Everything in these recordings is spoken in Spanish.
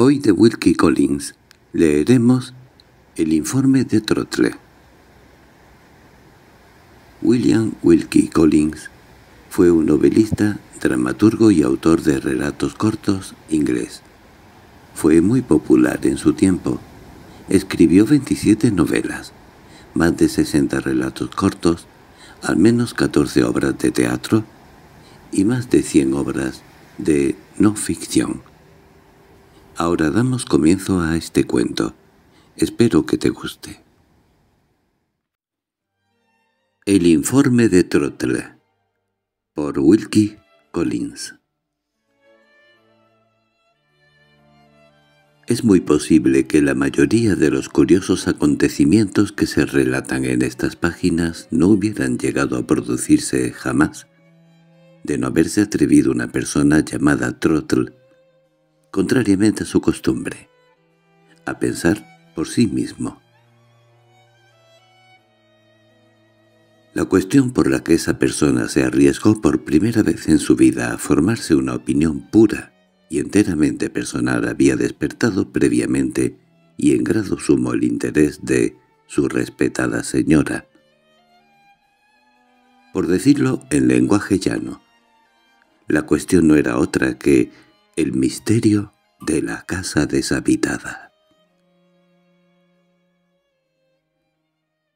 Hoy de Wilkie Collins leeremos el informe de Trotle. William Wilkie Collins fue un novelista, dramaturgo y autor de relatos cortos inglés. Fue muy popular en su tiempo. Escribió 27 novelas, más de 60 relatos cortos, al menos 14 obras de teatro y más de 100 obras de no ficción. Ahora damos comienzo a este cuento. Espero que te guste. El informe de Trottle por Wilkie Collins Es muy posible que la mayoría de los curiosos acontecimientos que se relatan en estas páginas no hubieran llegado a producirse jamás, de no haberse atrevido una persona llamada Trottle contrariamente a su costumbre, a pensar por sí mismo. La cuestión por la que esa persona se arriesgó por primera vez en su vida a formarse una opinión pura y enteramente personal había despertado previamente y en grado sumo el interés de su respetada señora. Por decirlo en lenguaje llano, la cuestión no era otra que el misterio de la casa deshabitada.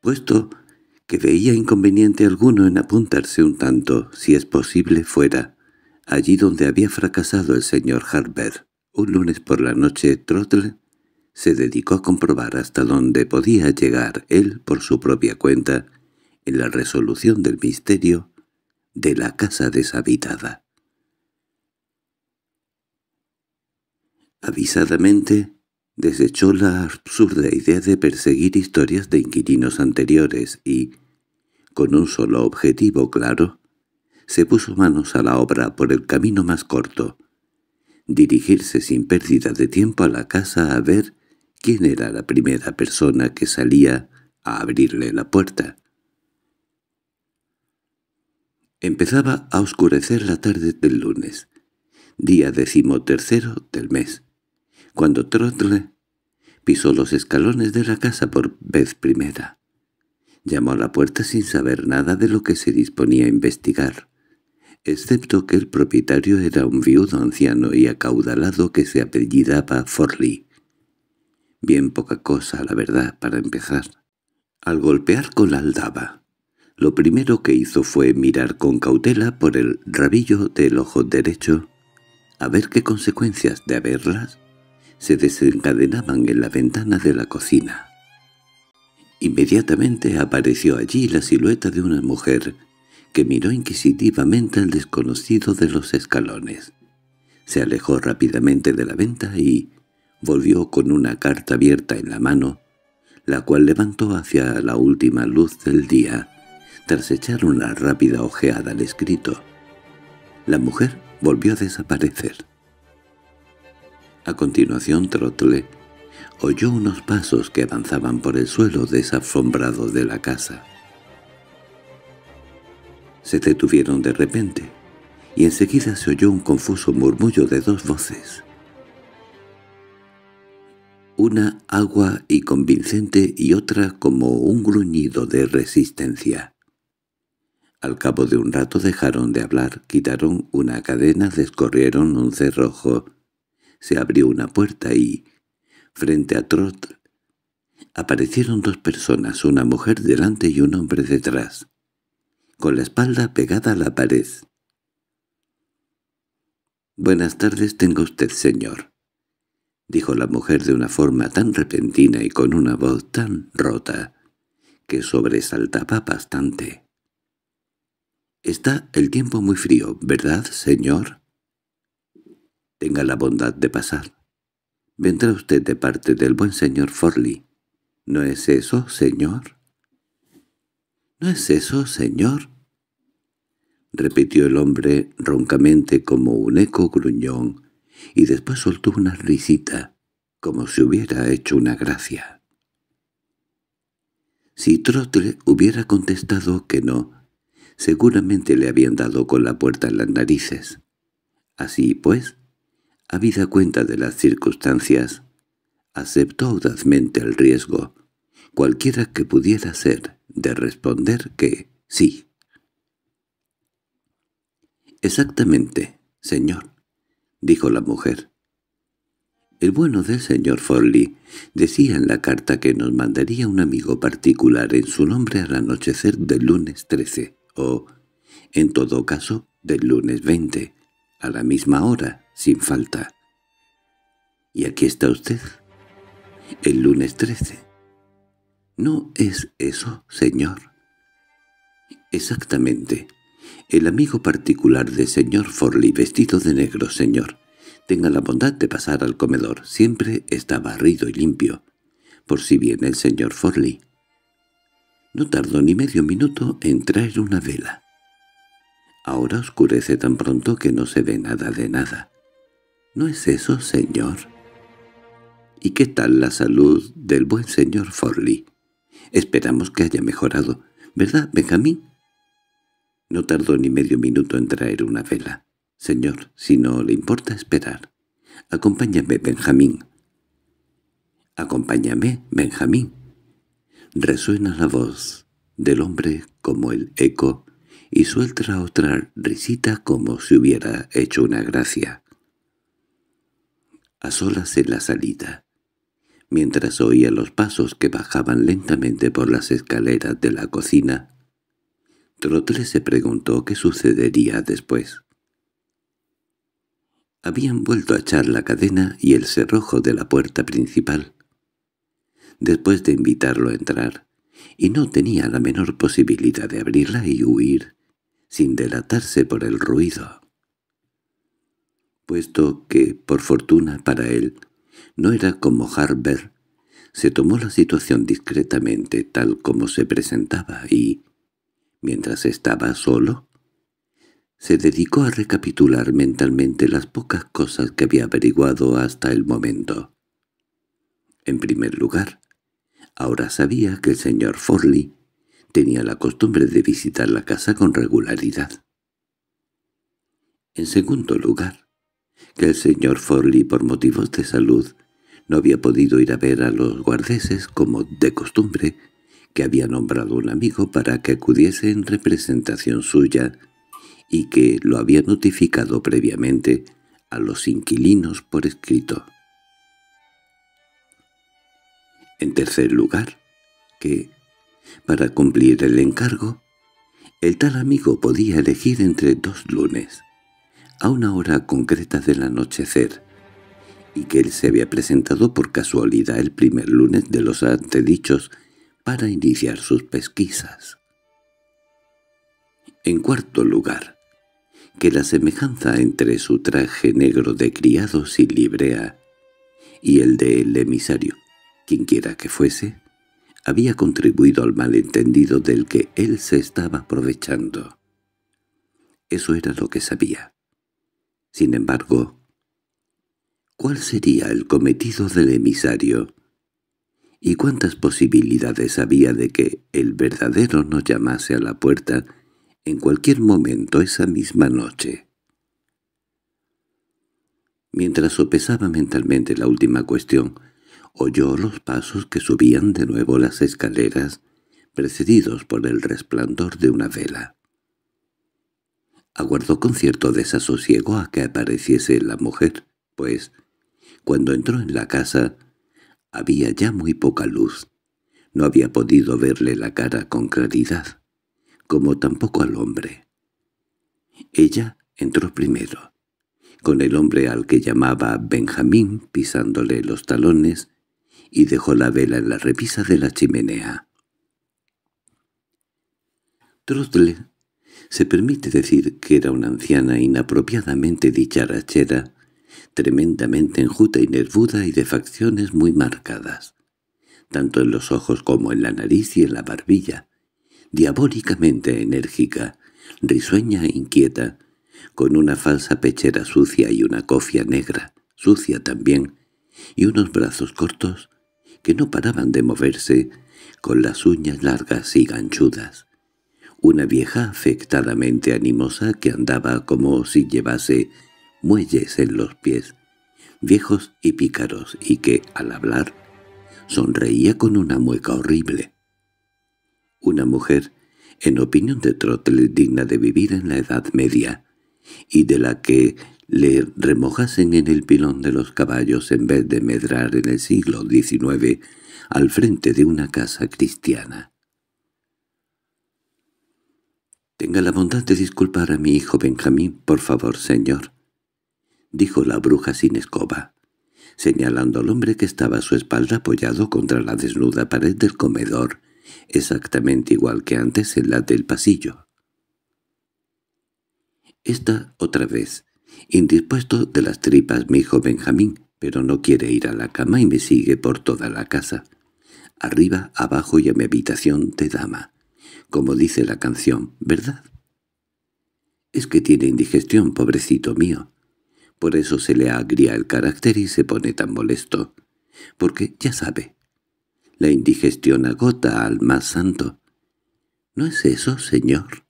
Puesto que veía inconveniente alguno en apuntarse un tanto, si es posible fuera, allí donde había fracasado el señor Harbert. Un lunes por la noche Trottle se dedicó a comprobar hasta dónde podía llegar él por su propia cuenta en la resolución del misterio de la casa deshabitada. Avisadamente, desechó la absurda idea de perseguir historias de inquilinos anteriores y, con un solo objetivo claro, se puso manos a la obra por el camino más corto, dirigirse sin pérdida de tiempo a la casa a ver quién era la primera persona que salía a abrirle la puerta. Empezaba a oscurecer la tarde del lunes, día decimotercero del mes cuando Trotle pisó los escalones de la casa por vez primera. Llamó a la puerta sin saber nada de lo que se disponía a investigar, excepto que el propietario era un viudo anciano y acaudalado que se apellidaba Forley. Bien poca cosa, la verdad, para empezar. Al golpear con la aldaba, lo primero que hizo fue mirar con cautela por el rabillo del ojo derecho a ver qué consecuencias de haberlas se desencadenaban en la ventana de la cocina. Inmediatamente apareció allí la silueta de una mujer, que miró inquisitivamente al desconocido de los escalones. Se alejó rápidamente de la venta y volvió con una carta abierta en la mano, la cual levantó hacia la última luz del día, tras echar una rápida ojeada al escrito. La mujer volvió a desaparecer. A continuación Trotle oyó unos pasos que avanzaban por el suelo desafombrado de la casa. Se detuvieron de repente, y enseguida se oyó un confuso murmullo de dos voces. Una agua y convincente y otra como un gruñido de resistencia. Al cabo de un rato dejaron de hablar, quitaron una cadena, descorrieron un cerrojo se abrió una puerta y, frente a Trot, aparecieron dos personas, una mujer delante y un hombre detrás, con la espalda pegada a la pared. «Buenas tardes tenga usted, señor», dijo la mujer de una forma tan repentina y con una voz tan rota que sobresaltaba bastante. «Está el tiempo muy frío, ¿verdad, señor?» Tenga la bondad de pasar. Vendrá usted de parte del buen señor Forley. ¿No es eso, señor? —¿No es eso, señor? repitió el hombre roncamente como un eco gruñón, y después soltó una risita, como si hubiera hecho una gracia. Si Trotle hubiera contestado que no, seguramente le habían dado con la puerta en las narices. Así pues, Habida cuenta de las circunstancias, aceptó audazmente el riesgo, cualquiera que pudiera ser, de responder que sí. —Exactamente, señor —dijo la mujer. El bueno del señor Forley decía en la carta que nos mandaría un amigo particular en su nombre al anochecer del lunes 13, o, en todo caso, del lunes 20, a la misma hora, sin falta. Y aquí está usted, el lunes 13. ¿No es eso, señor? Exactamente. El amigo particular de señor Forley, vestido de negro, señor. Tenga la bondad de pasar al comedor. Siempre está barrido y limpio. Por si viene el señor Forley. No tardó ni medio minuto en traer una vela. Ahora oscurece tan pronto que no se ve nada de nada. ¿No es eso, señor? ¿Y qué tal la salud del buen señor Forley? Esperamos que haya mejorado, ¿verdad, Benjamín? No tardó ni medio minuto en traer una vela. Señor, si no le importa esperar. Acompáñame, Benjamín. Acompáñame, Benjamín. Resuena la voz del hombre como el eco y suelta otra risita como si hubiera hecho una gracia. A solas en la salida, mientras oía los pasos que bajaban lentamente por las escaleras de la cocina, Trotle se preguntó qué sucedería después. Habían vuelto a echar la cadena y el cerrojo de la puerta principal. Después de invitarlo a entrar, y no tenía la menor posibilidad de abrirla y huir, sin delatarse por el ruido. Puesto que, por fortuna para él, no era como Harbert, se tomó la situación discretamente tal como se presentaba y, mientras estaba solo, se dedicó a recapitular mentalmente las pocas cosas que había averiguado hasta el momento. En primer lugar, ahora sabía que el señor Forley Tenía la costumbre de visitar la casa con regularidad. En segundo lugar, que el señor Forley por motivos de salud no había podido ir a ver a los guardeses como de costumbre, que había nombrado un amigo para que acudiese en representación suya y que lo había notificado previamente a los inquilinos por escrito. En tercer lugar, que para cumplir el encargo, el tal amigo podía elegir entre dos lunes, a una hora concreta del anochecer, y que él se había presentado por casualidad el primer lunes de los antedichos para iniciar sus pesquisas. En cuarto lugar, que la semejanza entre su traje negro de criados y librea y el del emisario, quienquiera que fuese, había contribuido al malentendido del que él se estaba aprovechando. Eso era lo que sabía. Sin embargo, ¿cuál sería el cometido del emisario? ¿Y cuántas posibilidades había de que el verdadero no llamase a la puerta en cualquier momento esa misma noche? Mientras sopesaba mentalmente la última cuestión, oyó los pasos que subían de nuevo las escaleras, precedidos por el resplandor de una vela. Aguardó con cierto desasosiego a que apareciese la mujer, pues, cuando entró en la casa, había ya muy poca luz. No había podido verle la cara con claridad, como tampoco al hombre. Ella entró primero, con el hombre al que llamaba Benjamín pisándole los talones y dejó la vela en la repisa de la chimenea. Trottle se permite decir que era una anciana inapropiadamente dicharachera, tremendamente enjuta y nervuda y de facciones muy marcadas, tanto en los ojos como en la nariz y en la barbilla, diabólicamente enérgica, risueña e inquieta, con una falsa pechera sucia y una cofia negra, sucia también, y unos brazos cortos que no paraban de moverse con las uñas largas y ganchudas. Una vieja afectadamente animosa que andaba como si llevase muelles en los pies, viejos y pícaros, y que, al hablar, sonreía con una mueca horrible. Una mujer, en opinión de Trottle, digna de vivir en la Edad Media, y de la que le remojasen en el pilón de los caballos en vez de medrar en el siglo XIX al frente de una casa cristiana. «Tenga la bondad de disculpar a mi hijo Benjamín, por favor, señor», dijo la bruja sin escoba, señalando al hombre que estaba a su espalda apoyado contra la desnuda pared del comedor, exactamente igual que antes en la del pasillo. Esta, otra vez, Indispuesto de las tripas mi hijo Benjamín, pero no quiere ir a la cama y me sigue por toda la casa. Arriba, abajo y a mi habitación de dama. Como dice la canción, ¿verdad? Es que tiene indigestión, pobrecito mío. Por eso se le agria el carácter y se pone tan molesto. Porque, ya sabe, la indigestión agota al más santo. ¿No es eso, señor?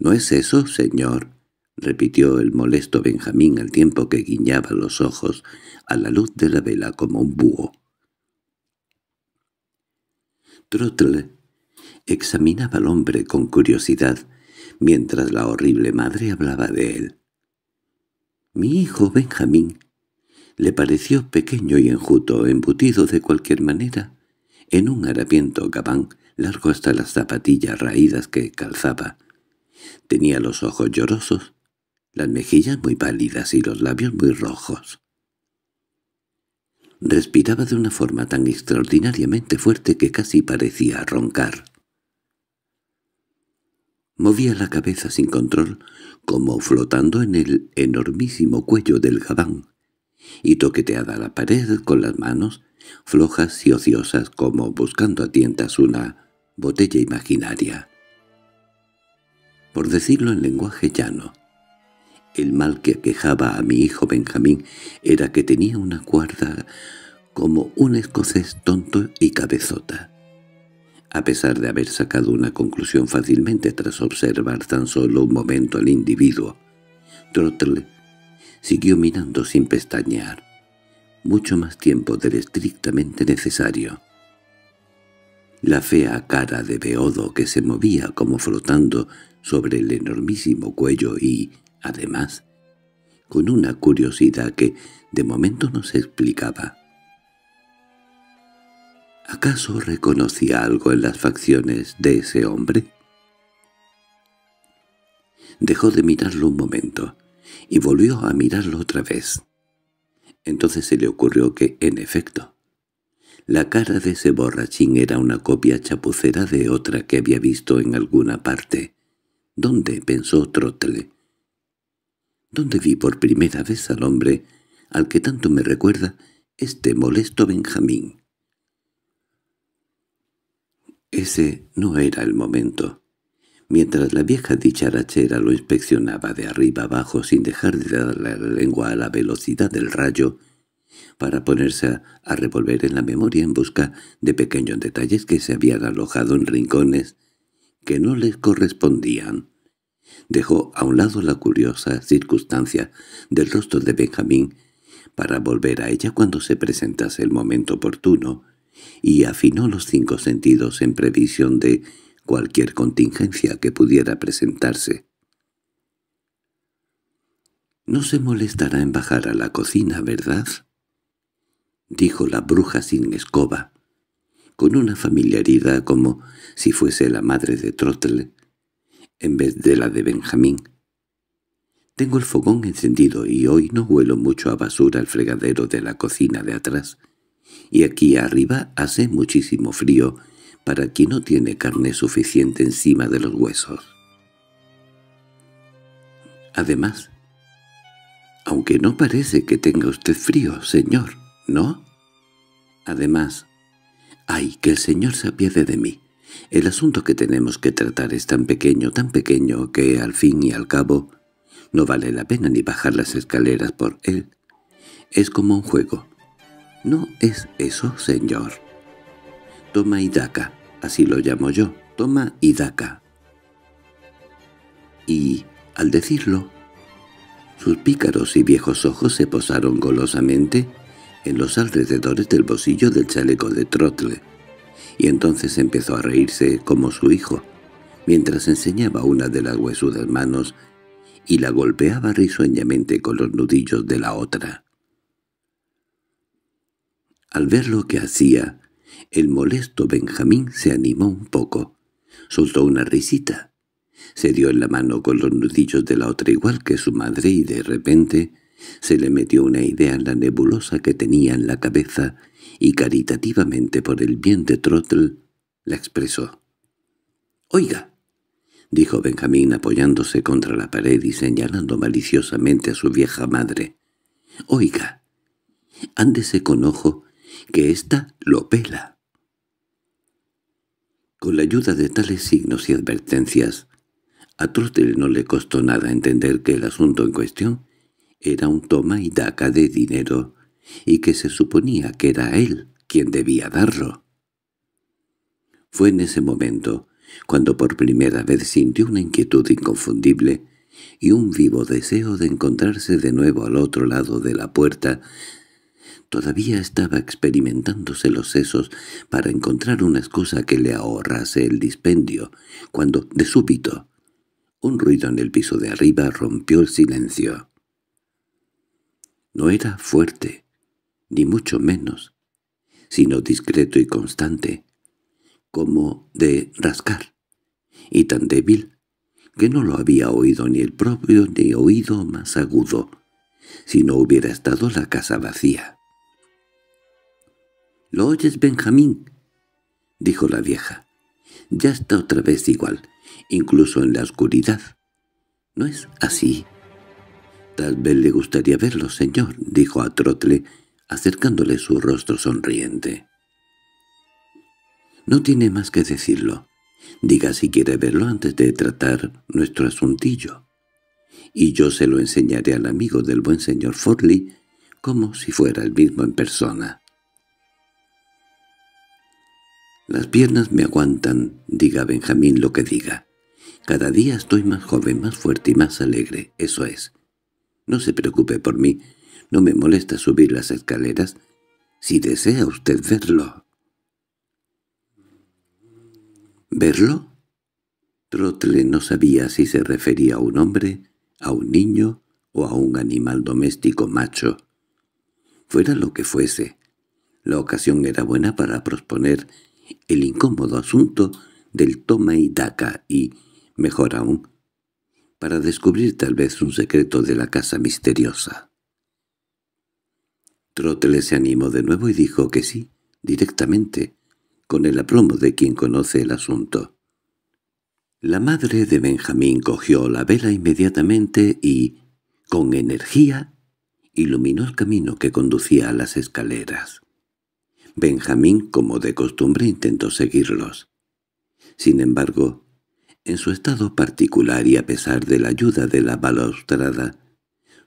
—¿No es eso, señor? —repitió el molesto Benjamín al tiempo que guiñaba los ojos a la luz de la vela como un búho. Trottle examinaba al hombre con curiosidad, mientras la horrible madre hablaba de él. Mi hijo Benjamín le pareció pequeño y enjuto, embutido de cualquier manera, en un harapiento gabán largo hasta las zapatillas raídas que calzaba. Tenía los ojos llorosos las mejillas muy pálidas y los labios muy rojos. Respiraba de una forma tan extraordinariamente fuerte que casi parecía roncar. Movía la cabeza sin control, como flotando en el enormísimo cuello del gabán, y toqueteada la pared con las manos, flojas y ociosas como buscando a tientas una botella imaginaria. Por decirlo en lenguaje llano, el mal que aquejaba a mi hijo Benjamín era que tenía una cuerda como un escocés tonto y cabezota. A pesar de haber sacado una conclusión fácilmente tras observar tan solo un momento al individuo, Trottle siguió mirando sin pestañear, mucho más tiempo del estrictamente necesario. La fea cara de Beodo que se movía como flotando sobre el enormísimo cuello y además, con una curiosidad que de momento no se explicaba. ¿Acaso reconocía algo en las facciones de ese hombre? Dejó de mirarlo un momento y volvió a mirarlo otra vez. Entonces se le ocurrió que, en efecto, la cara de ese borrachín era una copia chapucera de otra que había visto en alguna parte. ¿Dónde? pensó Trotle donde vi por primera vez al hombre al que tanto me recuerda este molesto Benjamín. Ese no era el momento. Mientras la vieja dicharachera lo inspeccionaba de arriba abajo sin dejar de dar la lengua a la velocidad del rayo, para ponerse a revolver en la memoria en busca de pequeños detalles que se habían alojado en rincones que no les correspondían. Dejó a un lado la curiosa circunstancia del rostro de Benjamín para volver a ella cuando se presentase el momento oportuno, y afinó los cinco sentidos en previsión de cualquier contingencia que pudiera presentarse. —No se molestará en bajar a la cocina, ¿verdad? —dijo la bruja sin escoba, con una familiaridad como si fuese la madre de Trottle en vez de la de Benjamín. Tengo el fogón encendido y hoy no huelo mucho a basura al fregadero de la cocina de atrás. Y aquí arriba hace muchísimo frío para quien no tiene carne suficiente encima de los huesos. Además, aunque no parece que tenga usted frío, señor, ¿no? Además, ¡ay, que el señor se apiede de mí! El asunto que tenemos que tratar es tan pequeño, tan pequeño, que al fin y al cabo no vale la pena ni bajar las escaleras por él. Es como un juego. No es eso, señor. Toma y daca, así lo llamo yo, toma y daca. Y, al decirlo, sus pícaros y viejos ojos se posaron golosamente en los alrededores del bolsillo del chaleco de Trotle, y entonces empezó a reírse como su hijo, mientras enseñaba una de las huesudas manos y la golpeaba risueñamente con los nudillos de la otra. Al ver lo que hacía, el molesto Benjamín se animó un poco, soltó una risita, se dio en la mano con los nudillos de la otra igual que su madre y de repente se le metió una idea en la nebulosa que tenía en la cabeza y caritativamente por el bien de Trottle, la expresó. —¡Oiga! —dijo Benjamín apoyándose contra la pared y señalando maliciosamente a su vieja madre. —¡Oiga! Ándese con ojo, que ésta lo pela. Con la ayuda de tales signos y advertencias, a Trottle no le costó nada entender que el asunto en cuestión era un toma y daca de dinero y que se suponía que era él quien debía darlo. Fue en ese momento cuando por primera vez sintió una inquietud inconfundible y un vivo deseo de encontrarse de nuevo al otro lado de la puerta. Todavía estaba experimentándose los sesos para encontrar una excusa que le ahorrase el dispendio, cuando, de súbito, un ruido en el piso de arriba rompió el silencio. No era fuerte, ni mucho menos, sino discreto y constante, como de rascar, y tan débil que no lo había oído ni el propio ni oído más agudo, si no hubiera estado la casa vacía. —¿Lo oyes, Benjamín? —dijo la vieja. —Ya está otra vez igual, incluso en la oscuridad. —¿No es así? —Tal vez le gustaría verlo, señor —dijo a Trotle— acercándole su rostro sonriente. —No tiene más que decirlo. Diga si quiere verlo antes de tratar nuestro asuntillo. Y yo se lo enseñaré al amigo del buen señor Forley como si fuera el mismo en persona. Las piernas me aguantan, diga Benjamín lo que diga. Cada día estoy más joven, más fuerte y más alegre, eso es. No se preocupe por mí, no me molesta subir las escaleras si desea usted verlo. ¿Verlo? Trotle no sabía si se refería a un hombre, a un niño o a un animal doméstico macho. Fuera lo que fuese, la ocasión era buena para proponer el incómodo asunto del toma y daca y, mejor aún, para descubrir tal vez un secreto de la casa misteriosa. Trotle se animó de nuevo y dijo que sí, directamente, con el aplomo de quien conoce el asunto. La madre de Benjamín cogió la vela inmediatamente y, con energía, iluminó el camino que conducía a las escaleras. Benjamín, como de costumbre, intentó seguirlos. Sin embargo, en su estado particular y a pesar de la ayuda de la balaustrada,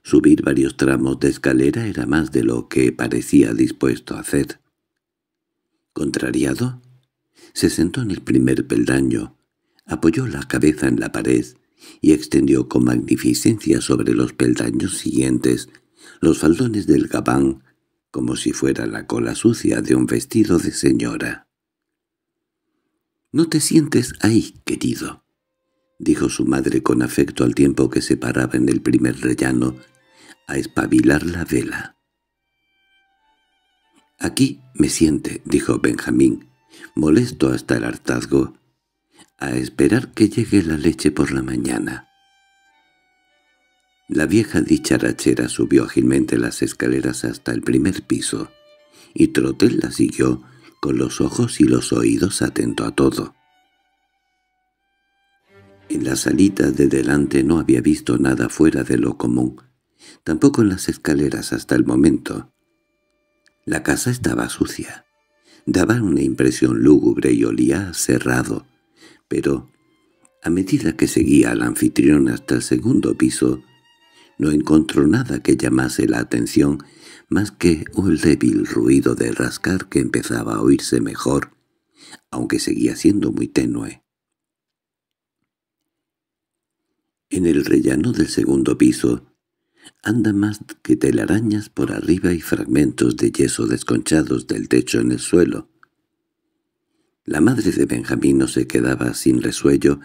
Subir varios tramos de escalera era más de lo que parecía dispuesto a hacer. Contrariado, se sentó en el primer peldaño, apoyó la cabeza en la pared y extendió con magnificencia sobre los peldaños siguientes los faldones del gabán como si fuera la cola sucia de un vestido de señora. —No te sientes ahí, querido —dijo su madre con afecto al tiempo que se paraba en el primer rellano— a espabilar la vela. —Aquí me siente —dijo Benjamín, molesto hasta el hartazgo—, a esperar que llegue la leche por la mañana. La vieja dicharachera subió ágilmente las escaleras hasta el primer piso, y Trotel la siguió, con los ojos y los oídos atento a todo. En la salita de delante no había visto nada fuera de lo común, tampoco en las escaleras hasta el momento. La casa estaba sucia. Daba una impresión lúgubre y olía cerrado, pero a medida que seguía al anfitrión hasta el segundo piso, no encontró nada que llamase la atención más que un débil ruido de rascar que empezaba a oírse mejor, aunque seguía siendo muy tenue. En el rellano del segundo piso anda más que telarañas por arriba y fragmentos de yeso desconchados del techo en el suelo. La madre de Benjamín no se quedaba sin resuello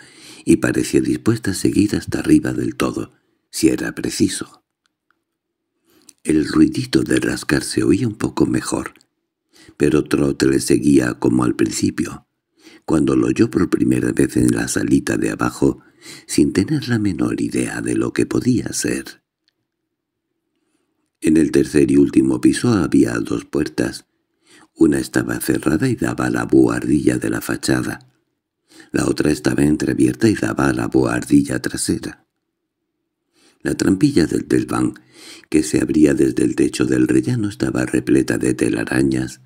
y parecía dispuesta a seguir hasta arriba del todo, si era preciso. El ruidito de rascar se oía un poco mejor, pero Trot le seguía como al principio. Cuando lo oyó por primera vez en la salita de abajo, sin tener la menor idea de lo que podía ser. En el tercer y último piso había dos puertas. Una estaba cerrada y daba a la buhardilla de la fachada. La otra estaba entreabierta y daba a la boardilla trasera. La trampilla del telván, que se abría desde el techo del rellano, estaba repleta de telarañas.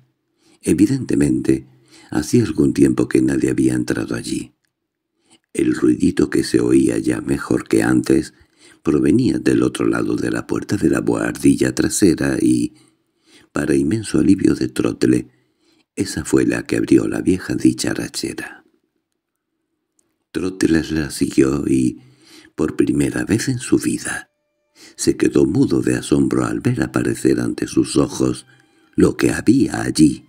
Evidentemente, Hacía algún tiempo que nadie había entrado allí. El ruidito que se oía ya mejor que antes provenía del otro lado de la puerta de la boardilla trasera y, para inmenso alivio de Trotle, esa fue la que abrió la vieja dicharachera. Trotle la siguió y, por primera vez en su vida, se quedó mudo de asombro al ver aparecer ante sus ojos lo que había allí.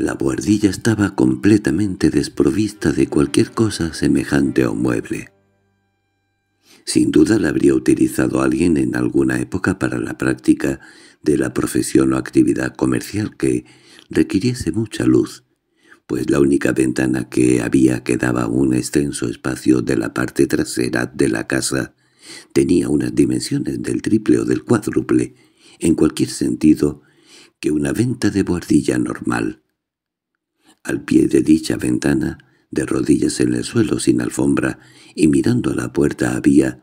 La buhardilla estaba completamente desprovista de cualquier cosa semejante a un mueble. Sin duda la habría utilizado alguien en alguna época para la práctica de la profesión o actividad comercial que requiriese mucha luz, pues la única ventana que había quedaba daba un extenso espacio de la parte trasera de la casa tenía unas dimensiones del triple o del cuádruple, en cualquier sentido, que una venta de buhardilla normal. Al pie de dicha ventana, de rodillas en el suelo sin alfombra y mirando a la puerta había,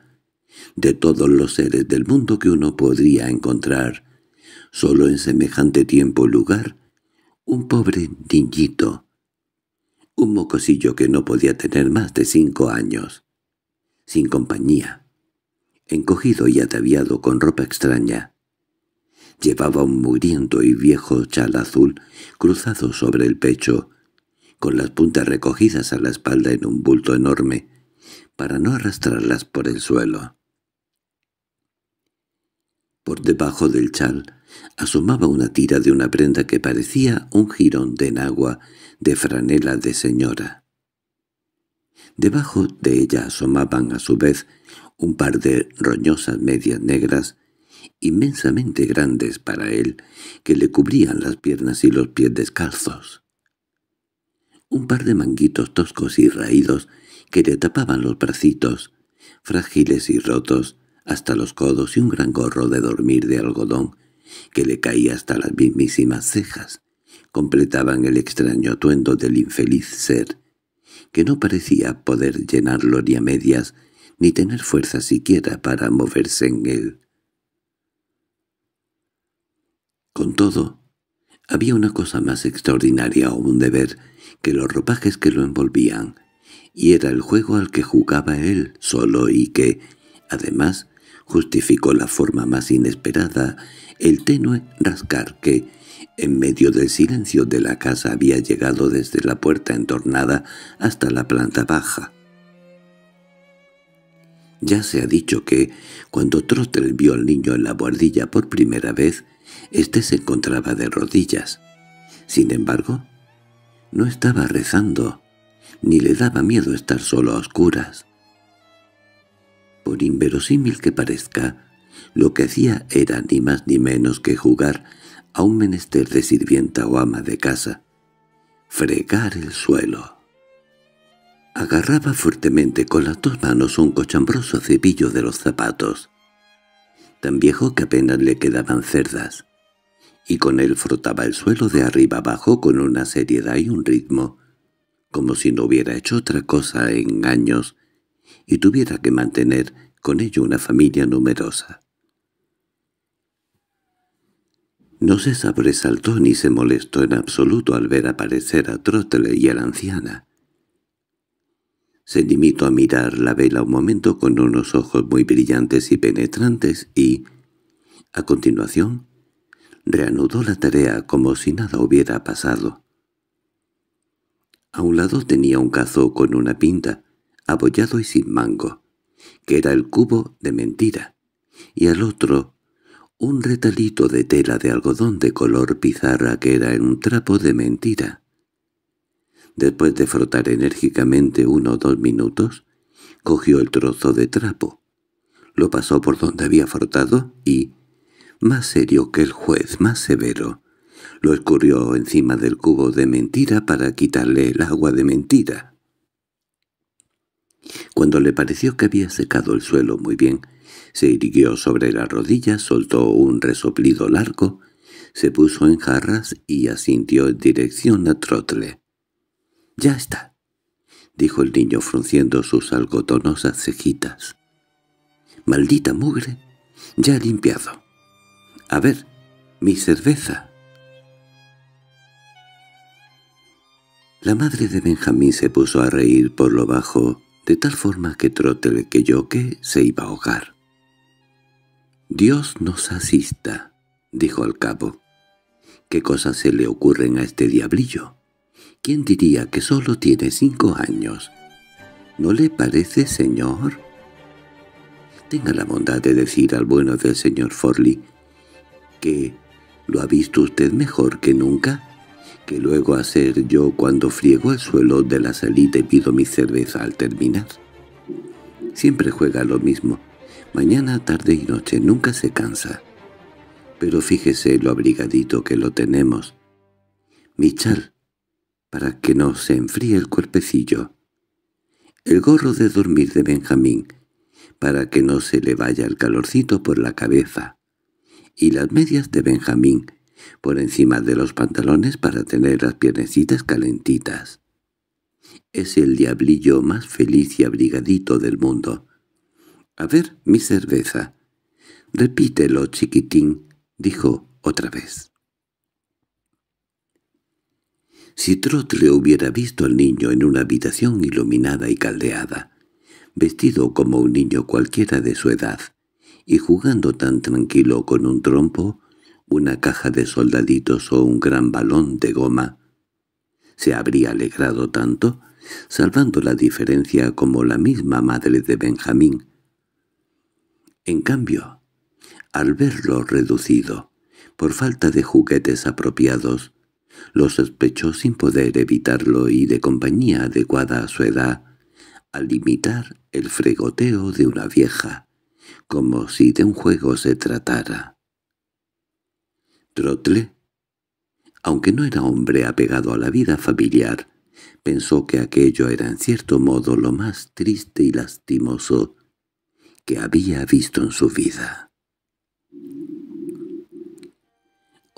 de todos los seres del mundo que uno podría encontrar, solo en semejante tiempo y lugar, un pobre niñito, un mocosillo que no podía tener más de cinco años, sin compañía, encogido y ataviado con ropa extraña, Llevaba un mugriento y viejo chal azul cruzado sobre el pecho, con las puntas recogidas a la espalda en un bulto enorme, para no arrastrarlas por el suelo. Por debajo del chal asomaba una tira de una prenda que parecía un jirón de enagua de franela de señora. Debajo de ella asomaban a su vez un par de roñosas medias negras inmensamente grandes para él, que le cubrían las piernas y los pies descalzos. Un par de manguitos toscos y raídos que le tapaban los bracitos, frágiles y rotos, hasta los codos y un gran gorro de dormir de algodón que le caía hasta las mismísimas cejas, completaban el extraño atuendo del infeliz ser, que no parecía poder llenarlo ni a medias, ni tener fuerza siquiera para moverse en él. Con todo, había una cosa más extraordinaria o un deber que los ropajes que lo envolvían, y era el juego al que jugaba él solo y que, además, justificó la forma más inesperada, el tenue rascar que, en medio del silencio de la casa, había llegado desde la puerta entornada hasta la planta baja. Ya se ha dicho que, cuando Trotter vio al niño en la buhardilla por primera vez, éste se encontraba de rodillas. Sin embargo, no estaba rezando, ni le daba miedo estar solo a oscuras. Por inverosímil que parezca, lo que hacía era ni más ni menos que jugar a un menester de sirvienta o ama de casa, fregar el suelo. Agarraba fuertemente con las dos manos un cochambroso cepillo de los zapatos, tan viejo que apenas le quedaban cerdas, y con él frotaba el suelo de arriba abajo con una seriedad y un ritmo, como si no hubiera hecho otra cosa e en años y tuviera que mantener con ello una familia numerosa. No se sobresaltó ni se molestó en absoluto al ver aparecer a Trottle y a la anciana. Se limitó a mirar la vela un momento con unos ojos muy brillantes y penetrantes y, a continuación, reanudó la tarea como si nada hubiera pasado. A un lado tenía un cazo con una pinta, abollado y sin mango, que era el cubo de mentira, y al otro un retalito de tela de algodón de color pizarra que era un trapo de mentira. Después de frotar enérgicamente uno o dos minutos, cogió el trozo de trapo, lo pasó por donde había frotado y, más serio que el juez, más severo, lo escurrió encima del cubo de mentira para quitarle el agua de mentira. Cuando le pareció que había secado el suelo muy bien, se irguió sobre las rodillas, soltó un resoplido largo, se puso en jarras y asintió en dirección a Trotle. —Ya está —dijo el niño frunciendo sus algodonosas cejitas. —Maldita mugre, ya he limpiado. A ver, mi cerveza. La madre de Benjamín se puso a reír por lo bajo, de tal forma que Trote que yo que se iba a ahogar. —Dios nos asista —dijo al cabo. —¿Qué cosas se le ocurren a este diablillo? ¿Quién diría que solo tiene cinco años? ¿No le parece, señor? Tenga la bondad de decir al bueno del señor Forley que lo ha visto usted mejor que nunca, que luego hacer yo cuando friego el suelo de la salita y pido mi cerveza al terminar. Siempre juega lo mismo, mañana, tarde y noche, nunca se cansa. Pero fíjese lo abrigadito que lo tenemos. Michal, para que no se enfríe el cuerpecillo. El gorro de dormir de Benjamín, para que no se le vaya el calorcito por la cabeza. Y las medias de Benjamín, por encima de los pantalones para tener las piernecitas calentitas. Es el diablillo más feliz y abrigadito del mundo. —A ver, mi cerveza. —Repítelo, chiquitín —dijo otra vez. Si Trotle hubiera visto al niño en una habitación iluminada y caldeada, vestido como un niño cualquiera de su edad, y jugando tan tranquilo con un trompo, una caja de soldaditos o un gran balón de goma, se habría alegrado tanto, salvando la diferencia como la misma madre de Benjamín. En cambio, al verlo reducido, por falta de juguetes apropiados, lo sospechó sin poder evitarlo y de compañía adecuada a su edad, al imitar el fregoteo de una vieja, como si de un juego se tratara. Trotle, aunque no era hombre apegado a la vida familiar, pensó que aquello era en cierto modo lo más triste y lastimoso que había visto en su vida.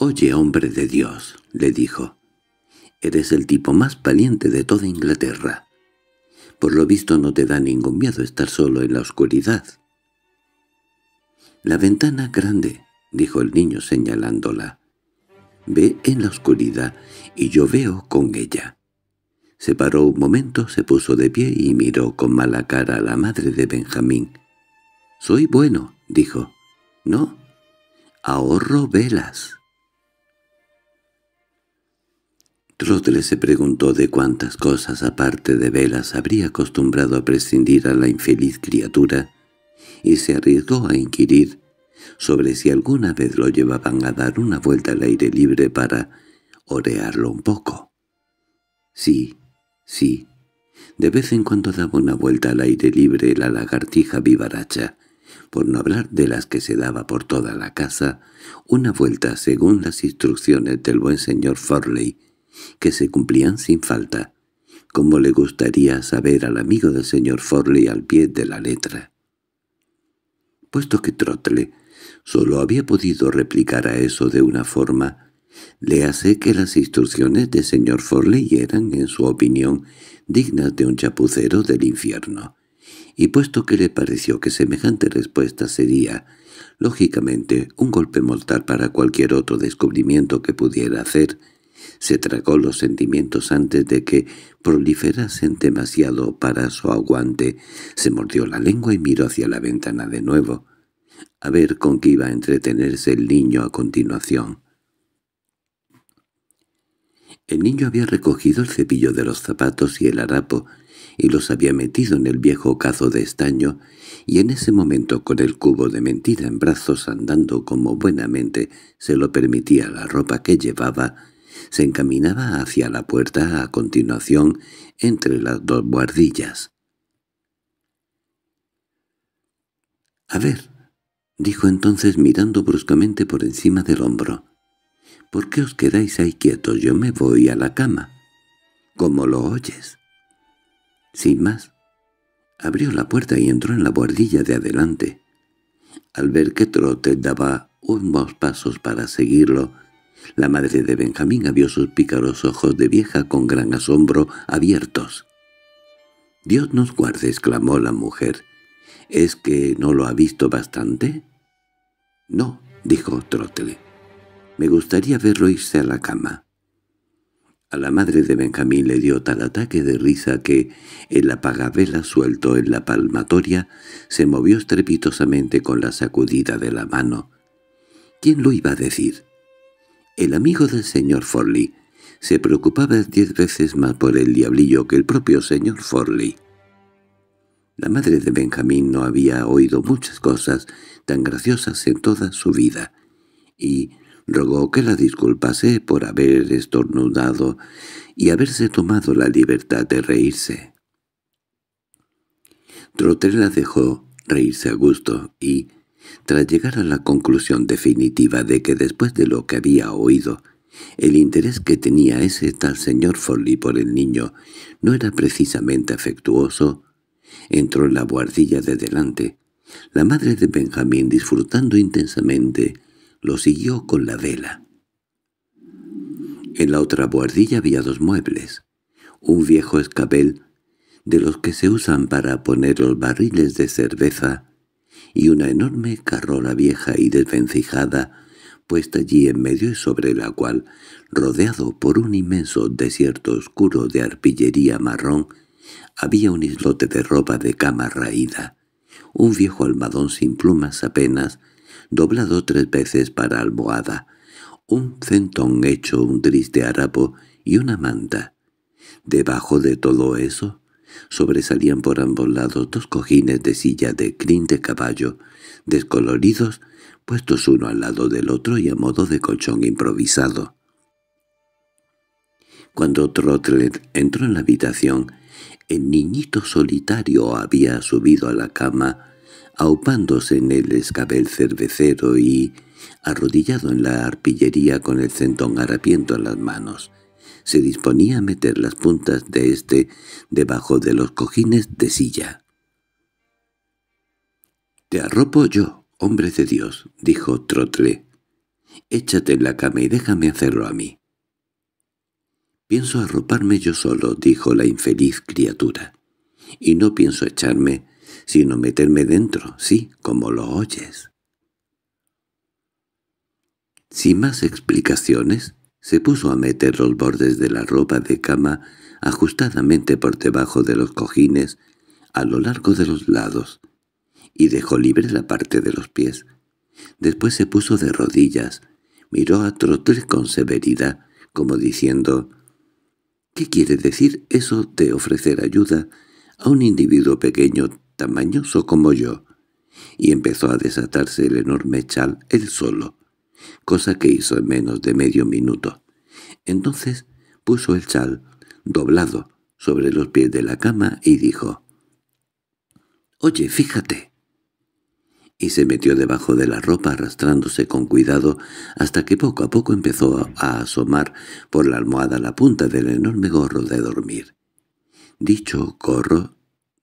«Oye, hombre de Dios», le dijo, «eres el tipo más valiente de toda Inglaterra. Por lo visto no te da ningún miedo estar solo en la oscuridad». «La ventana grande», dijo el niño señalándola. «Ve en la oscuridad y yo veo con ella». Se paró un momento, se puso de pie y miró con mala cara a la madre de Benjamín. «Soy bueno», dijo. «No, ahorro velas». Trotle se preguntó de cuántas cosas aparte de velas habría acostumbrado a prescindir a la infeliz criatura y se arriesgó a inquirir sobre si alguna vez lo llevaban a dar una vuelta al aire libre para orearlo un poco. Sí, sí, de vez en cuando daba una vuelta al aire libre la lagartija vivaracha, por no hablar de las que se daba por toda la casa, una vuelta según las instrucciones del buen señor Forley, que se cumplían sin falta, como le gustaría saber al amigo del señor Forley al pie de la letra. Puesto que Trotle solo había podido replicar a eso de una forma, le hace que las instrucciones del señor Forley eran, en su opinión, dignas de un chapucero del infierno, y puesto que le pareció que semejante respuesta sería, lógicamente, un golpe mortal para cualquier otro descubrimiento que pudiera hacer, se tragó los sentimientos antes de que proliferasen demasiado para su aguante. Se mordió la lengua y miró hacia la ventana de nuevo. A ver con qué iba a entretenerse el niño a continuación. El niño había recogido el cepillo de los zapatos y el harapo, y los había metido en el viejo cazo de estaño, y en ese momento con el cubo de mentira en brazos andando como buenamente se lo permitía la ropa que llevaba, se encaminaba hacia la puerta a continuación entre las dos guardillas. —A ver —dijo entonces mirando bruscamente por encima del hombro—, ¿por qué os quedáis ahí quietos? Yo me voy a la cama. —¿Cómo lo oyes? Sin más, abrió la puerta y entró en la guardilla de adelante. Al ver que Trote daba unos pasos para seguirlo, la madre de Benjamín abrió sus pícaros ojos de vieja con gran asombro abiertos. «Dios nos guarde», exclamó la mujer. «¿Es que no lo ha visto bastante?» «No», dijo Trotle. «Me gustaría verlo irse a la cama». A la madre de Benjamín le dio tal ataque de risa que el pagabela suelto en la palmatoria se movió estrepitosamente con la sacudida de la mano. ¿Quién lo iba a decir? El amigo del señor Forley se preocupaba diez veces más por el diablillo que el propio señor Forley. La madre de Benjamín no había oído muchas cosas tan graciosas en toda su vida, y rogó que la disculpase por haber estornudado y haberse tomado la libertad de reírse. Trotter la dejó reírse a gusto y, tras llegar a la conclusión definitiva de que después de lo que había oído, el interés que tenía ese tal señor Foley por el niño no era precisamente afectuoso, entró en la buhardilla de delante. La madre de Benjamín, disfrutando intensamente, lo siguió con la vela. En la otra buhardilla había dos muebles. Un viejo escabel, de los que se usan para poner los barriles de cerveza, y una enorme carrola vieja y desvencijada puesta allí en medio y sobre la cual, rodeado por un inmenso desierto oscuro de arpillería marrón, había un islote de ropa de cama raída, un viejo almadón sin plumas apenas, doblado tres veces para almohada, un centón hecho un triste harapo y una manta. Debajo de todo eso, Sobresalían por ambos lados dos cojines de silla de crin de caballo, descoloridos, puestos uno al lado del otro y a modo de colchón improvisado. Cuando Trotlet entró en la habitación, el niñito solitario había subido a la cama, aupándose en el escabel cervecero y arrodillado en la arpillería con el centón harapiento en las manos se disponía a meter las puntas de éste debajo de los cojines de silla. —Te arropo yo, hombre de Dios —dijo Trotle—. Échate en la cama y déjame hacerlo a mí. —Pienso arroparme yo solo —dijo la infeliz criatura—, y no pienso echarme, sino meterme dentro, sí, como lo oyes. Sin más explicaciones, se puso a meter los bordes de la ropa de cama ajustadamente por debajo de los cojines, a lo largo de los lados, y dejó libre la parte de los pies. Después se puso de rodillas, miró a Trotter con severidad, como diciendo, «¿Qué quiere decir eso de ofrecer ayuda a un individuo pequeño, tamañoso como yo?» Y empezó a desatarse el enorme chal él solo, cosa que hizo en menos de medio minuto. Entonces puso el chal, doblado, sobre los pies de la cama y dijo, «Oye, fíjate». Y se metió debajo de la ropa arrastrándose con cuidado hasta que poco a poco empezó a asomar por la almohada la punta del enorme gorro de dormir. Dicho gorro,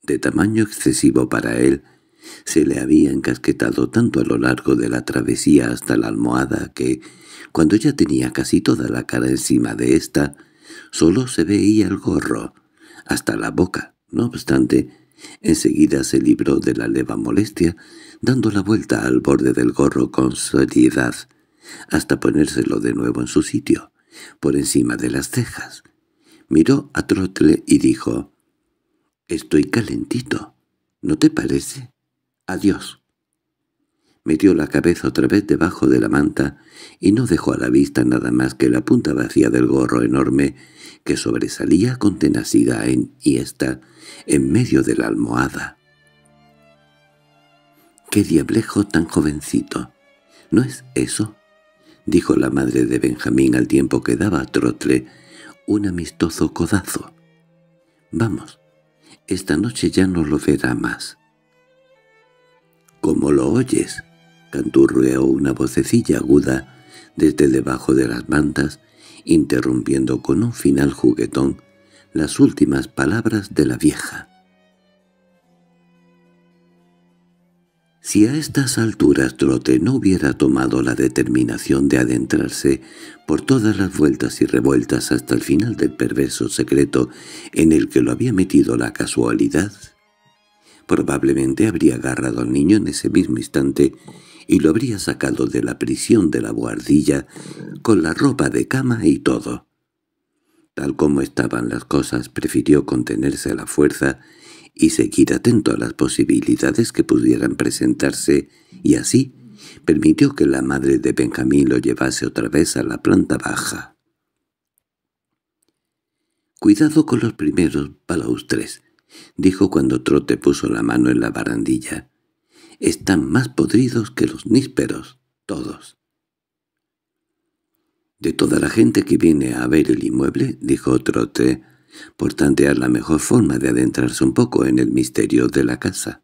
de tamaño excesivo para él, se le había encasquetado tanto a lo largo de la travesía hasta la almohada que, cuando ya tenía casi toda la cara encima de ésta, solo se veía el gorro, hasta la boca. No obstante, enseguida se libró de la leva molestia, dando la vuelta al borde del gorro con seriedad, hasta ponérselo de nuevo en su sitio, por encima de las cejas. Miró a Trotle y dijo, «Estoy calentito, ¿no te parece?» Adiós. Metió la cabeza otra vez debajo de la manta y no dejó a la vista nada más que la punta vacía del gorro enorme que sobresalía con tenacidad en y esta en medio de la almohada. —¡Qué diablejo tan jovencito! ¿No es eso? —dijo la madre de Benjamín al tiempo que daba a Trotle un amistoso codazo. —Vamos, esta noche ya no lo verá más. —¿Cómo lo oyes? —canturreó una vocecilla aguda desde debajo de las mantas, interrumpiendo con un final juguetón las últimas palabras de la vieja. Si a estas alturas Trote no hubiera tomado la determinación de adentrarse por todas las vueltas y revueltas hasta el final del perverso secreto en el que lo había metido la casualidad, Probablemente habría agarrado al niño en ese mismo instante y lo habría sacado de la prisión de la buhardilla con la ropa de cama y todo. Tal como estaban las cosas, prefirió contenerse a la fuerza y seguir atento a las posibilidades que pudieran presentarse, y así permitió que la madre de Benjamín lo llevase otra vez a la planta baja. Cuidado con los primeros balaustres, —dijo cuando Trote puso la mano en la barandilla—, están más podridos que los nísperos, todos. —De toda la gente que viene a ver el inmueble —dijo Trote—, por tantear la mejor forma de adentrarse un poco en el misterio de la casa.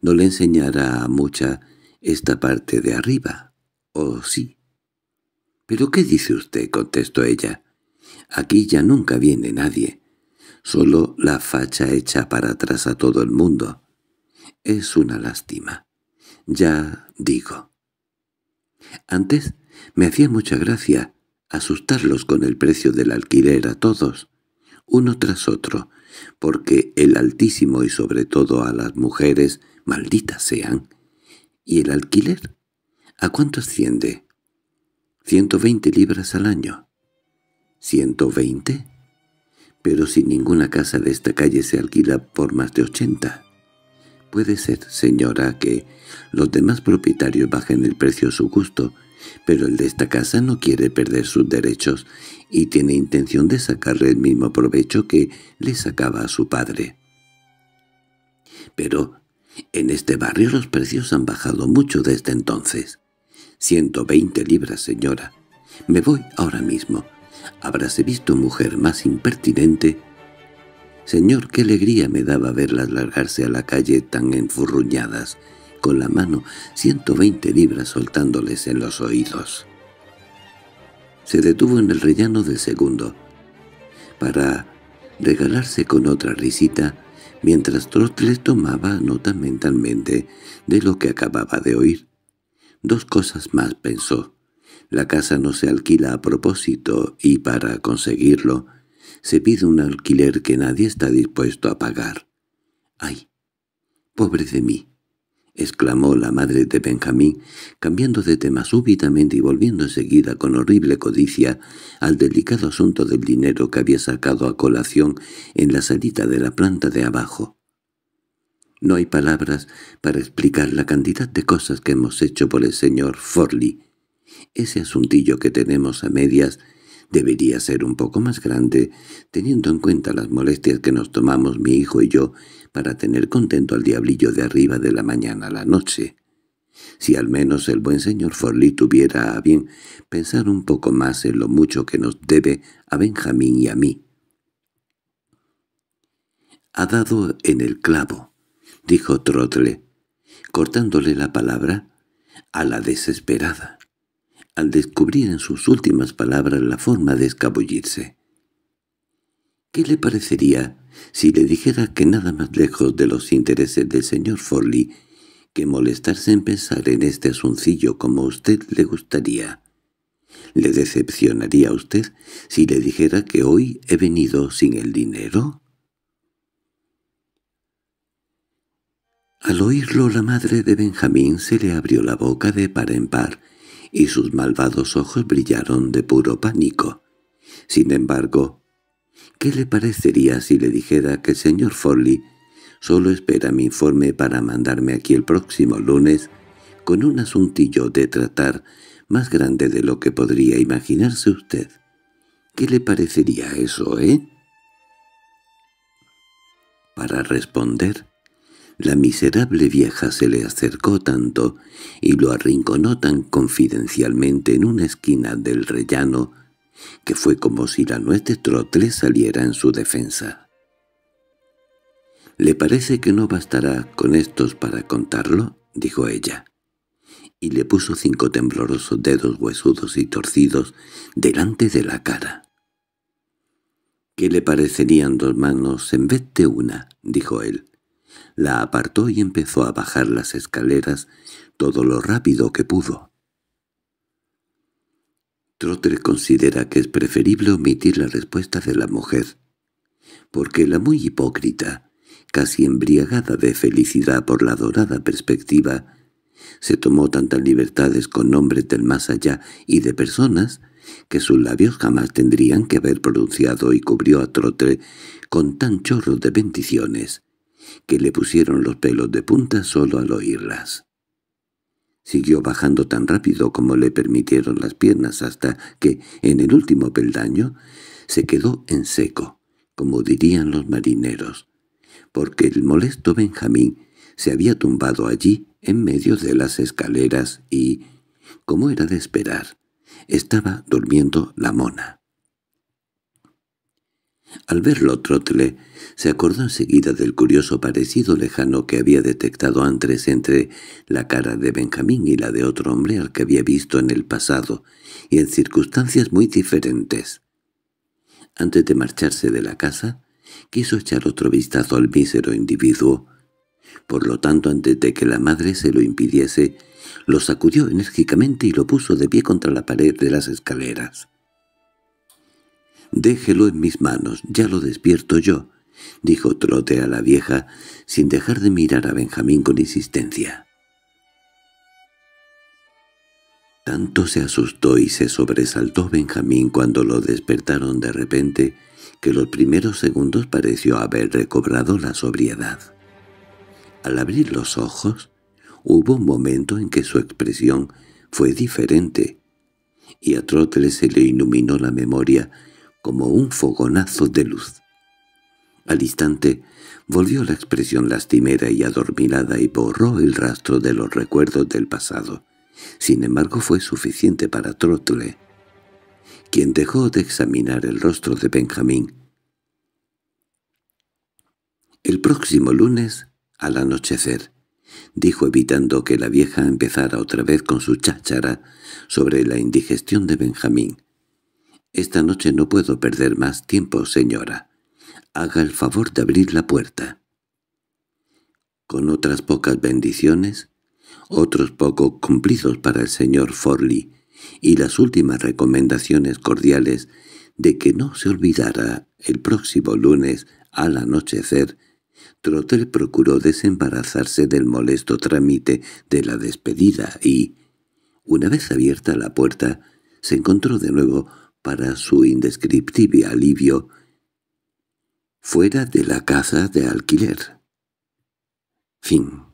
No le enseñará a mucha esta parte de arriba, ¿o sí? —¿Pero qué dice usted? —contestó ella. —Aquí ya nunca viene nadie solo la facha hecha para atrás a todo el mundo. Es una lástima. Ya digo. Antes me hacía mucha gracia asustarlos con el precio del alquiler a todos, uno tras otro, porque el altísimo y sobre todo a las mujeres, malditas sean. ¿Y el alquiler? ¿A cuánto asciende? —120 libras al año. —¿120? pero si ninguna casa de esta calle se alquila por más de ochenta. Puede ser, señora, que los demás propietarios bajen el precio a su gusto, pero el de esta casa no quiere perder sus derechos y tiene intención de sacarle el mismo provecho que le sacaba a su padre. Pero en este barrio los precios han bajado mucho desde entonces. —Ciento veinte libras, señora. Me voy ahora mismo. Habráse visto mujer más impertinente. Señor, qué alegría me daba verlas largarse a la calle tan enfurruñadas, con la mano 120 libras soltándoles en los oídos. Se detuvo en el rellano del segundo, para regalarse con otra risita, mientras Trotles tomaba nota mentalmente de lo que acababa de oír. Dos cosas más pensó. La casa no se alquila a propósito y para conseguirlo se pide un alquiler que nadie está dispuesto a pagar. —¡Ay! ¡Pobre de mí! —exclamó la madre de Benjamín, cambiando de tema súbitamente y volviendo enseguida con horrible codicia al delicado asunto del dinero que había sacado a colación en la salita de la planta de abajo. No hay palabras para explicar la cantidad de cosas que hemos hecho por el señor Forley ese asuntillo que tenemos a medias debería ser un poco más grande, teniendo en cuenta las molestias que nos tomamos mi hijo y yo para tener contento al diablillo de arriba de la mañana a la noche. Si al menos el buen señor Forlí tuviera a bien pensar un poco más en lo mucho que nos debe a Benjamín y a mí. —Ha dado en el clavo —dijo Trotle, cortándole la palabra a la desesperada al descubrir en sus últimas palabras la forma de escabullirse. ¿Qué le parecería si le dijera que nada más lejos de los intereses del señor Forley que molestarse en pensar en este asuncillo como a usted le gustaría? ¿Le decepcionaría a usted si le dijera que hoy he venido sin el dinero? Al oírlo la madre de Benjamín se le abrió la boca de par en par y sus malvados ojos brillaron de puro pánico. Sin embargo, ¿qué le parecería si le dijera que el señor Foley solo espera mi informe para mandarme aquí el próximo lunes con un asuntillo de tratar más grande de lo que podría imaginarse usted? ¿Qué le parecería eso, eh? Para responder, la miserable vieja se le acercó tanto y lo arrinconó tan confidencialmente en una esquina del rellano que fue como si la nuez de Trotle saliera en su defensa. —¿Le parece que no bastará con estos para contarlo? —dijo ella. Y le puso cinco temblorosos dedos huesudos y torcidos delante de la cara. —¿Qué le parecerían dos manos en vez de una? —dijo él la apartó y empezó a bajar las escaleras todo lo rápido que pudo. Trotter considera que es preferible omitir la respuesta de la mujer, porque la muy hipócrita, casi embriagada de felicidad por la dorada perspectiva, se tomó tantas libertades con nombres del más allá y de personas que sus labios jamás tendrían que haber pronunciado y cubrió a Trotter con tan chorro de bendiciones que le pusieron los pelos de punta solo al oírlas. Siguió bajando tan rápido como le permitieron las piernas hasta que, en el último peldaño, se quedó en seco, como dirían los marineros, porque el molesto Benjamín se había tumbado allí en medio de las escaleras y, como era de esperar, estaba durmiendo la mona. Al verlo Trotle se acordó enseguida del curioso parecido lejano que había detectado antes entre la cara de Benjamín y la de otro hombre al que había visto en el pasado, y en circunstancias muy diferentes. Antes de marcharse de la casa, quiso echar otro vistazo al mísero individuo. Por lo tanto, antes de que la madre se lo impidiese, lo sacudió enérgicamente y lo puso de pie contra la pared de las escaleras. «Déjelo en mis manos, ya lo despierto yo», dijo Trote a la vieja, sin dejar de mirar a Benjamín con insistencia. Tanto se asustó y se sobresaltó Benjamín cuando lo despertaron de repente, que los primeros segundos pareció haber recobrado la sobriedad. Al abrir los ojos, hubo un momento en que su expresión fue diferente, y a Trote se le iluminó la memoria como un fogonazo de luz. Al instante volvió la expresión lastimera y adormilada y borró el rastro de los recuerdos del pasado. Sin embargo fue suficiente para Trotle, quien dejó de examinar el rostro de Benjamín. El próximo lunes, al anochecer, dijo evitando que la vieja empezara otra vez con su cháchara sobre la indigestión de Benjamín. Esta noche no puedo perder más tiempo, señora. Haga el favor de abrir la puerta. Con otras pocas bendiciones, otros poco cumplidos para el señor Forley, y las últimas recomendaciones cordiales de que no se olvidara el próximo lunes al anochecer, Trotter procuró desembarazarse del molesto trámite de la despedida y, una vez abierta la puerta, se encontró de nuevo para su indescriptible alivio, fuera de la casa de alquiler. Fin